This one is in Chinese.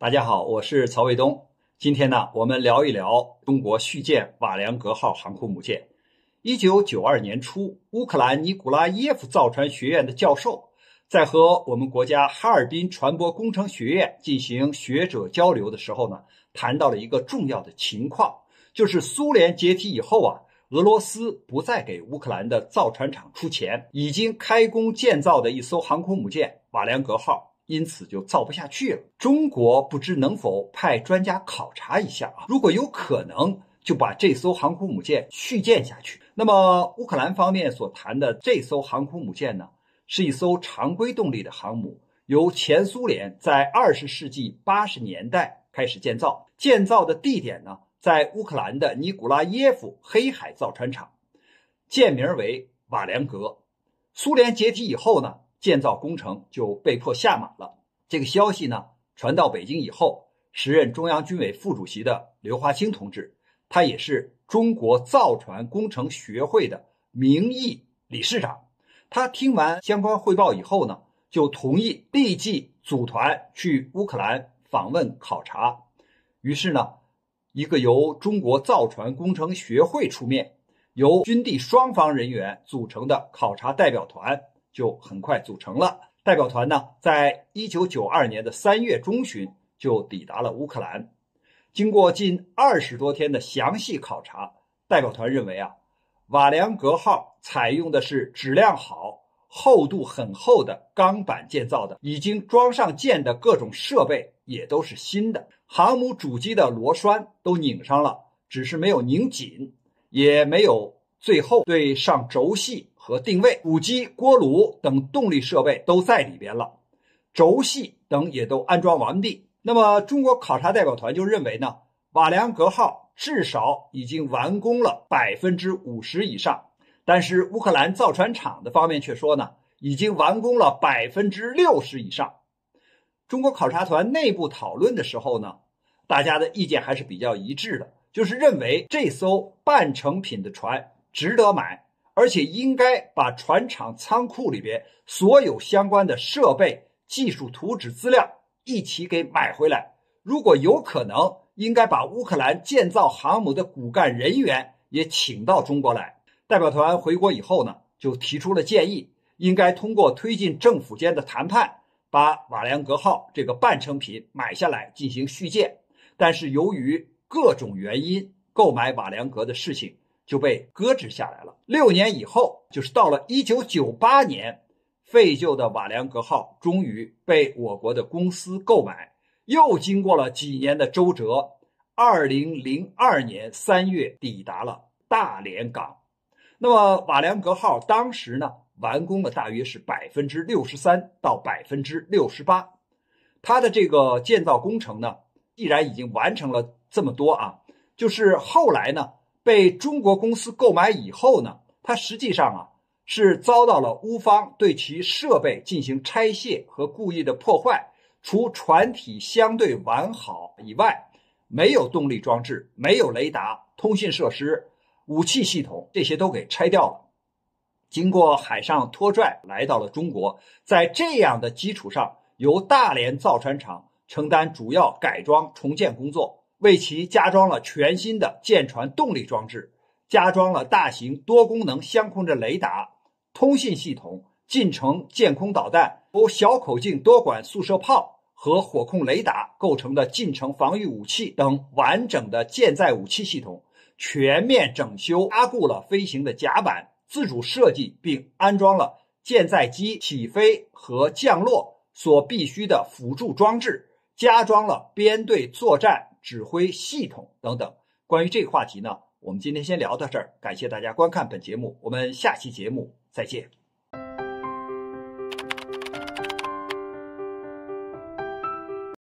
大家好，我是曹卫东。今天呢，我们聊一聊中国续建瓦良格号航空母舰。一九九二年初，乌克兰尼古拉耶夫造船学院的教授，在和我们国家哈尔滨船舶工程学院进行学者交流的时候呢，谈到了一个重要的情况，就是苏联解体以后啊，俄罗斯不再给乌克兰的造船厂出钱，已经开工建造的一艘航空母舰瓦良格号。因此就造不下去了。中国不知能否派专家考察一下啊？如果有可能，就把这艘航空母舰续建下去。那么乌克兰方面所谈的这艘航空母舰呢，是一艘常规动力的航母，由前苏联在二十世纪八十年代开始建造，建造的地点呢在乌克兰的尼古拉耶夫黑海造船厂，舰名为瓦良格。苏联解体以后呢？建造工程就被迫下马了。这个消息呢，传到北京以后，时任中央军委副主席的刘华清同志，他也是中国造船工程学会的名义理事长。他听完相关汇报以后呢，就同意立即组团去乌克兰访问考察。于是呢，一个由中国造船工程学会出面、由军地双方人员组成的考察代表团。就很快组成了代表团呢，在一九九二年的三月中旬就抵达了乌克兰，经过近二十多天的详细考察，代表团认为啊，瓦良格号采用的是质量好、厚度很厚的钢板建造的，已经装上舰的各种设备也都是新的，航母主机的螺栓都拧上了，只是没有拧紧，也没有。最后对上轴系和定位、主机、锅炉等动力设备都在里边了，轴系等也都安装完毕。那么中国考察代表团就认为呢，瓦良格号至少已经完工了百分之五十以上。但是乌克兰造船厂的方面却说呢，已经完工了百分之六十以上。中国考察团内部讨论的时候呢，大家的意见还是比较一致的，就是认为这艘半成品的船。值得买，而且应该把船厂、仓库里边所有相关的设备、技术图纸、资料一起给买回来。如果有可能，应该把乌克兰建造航母的骨干人员也请到中国来。代表团回国以后呢，就提出了建议，应该通过推进政府间的谈判，把瓦良格号这个半成品买下来进行续建。但是由于各种原因，购买瓦良格的事情。就被搁置下来了。六年以后，就是到了一九九八年，废旧的瓦良格号终于被我国的公司购买，又经过了几年的周折，二零零二年三月抵达了大连港。那么，瓦良格号当时呢，完工了大约是百分之六十三到百分之六十八。它的这个建造工程呢，既然已经完成了这么多啊，就是后来呢。被中国公司购买以后呢，它实际上啊是遭到了乌方对其设备进行拆卸和故意的破坏。除船体相对完好以外，没有动力装置，没有雷达、通信设施、武器系统，这些都给拆掉了。经过海上拖拽来到了中国，在这样的基础上，由大连造船厂承担主要改装重建工作。为其加装了全新的舰船动力装置，加装了大型多功能相控阵雷达、通信系统、近程舰空导弹、由小口径多管速射炮和火控雷达构成的近程防御武器等完整的舰载武器系统，全面整修加固了飞行的甲板，自主设计并安装了舰载机起飞和降落所必需的辅助装置，加装了编队作战。指挥系统等等。关于这个话题呢，我们今天先聊到这儿。感谢大家观看本节目，我们下期节目再见。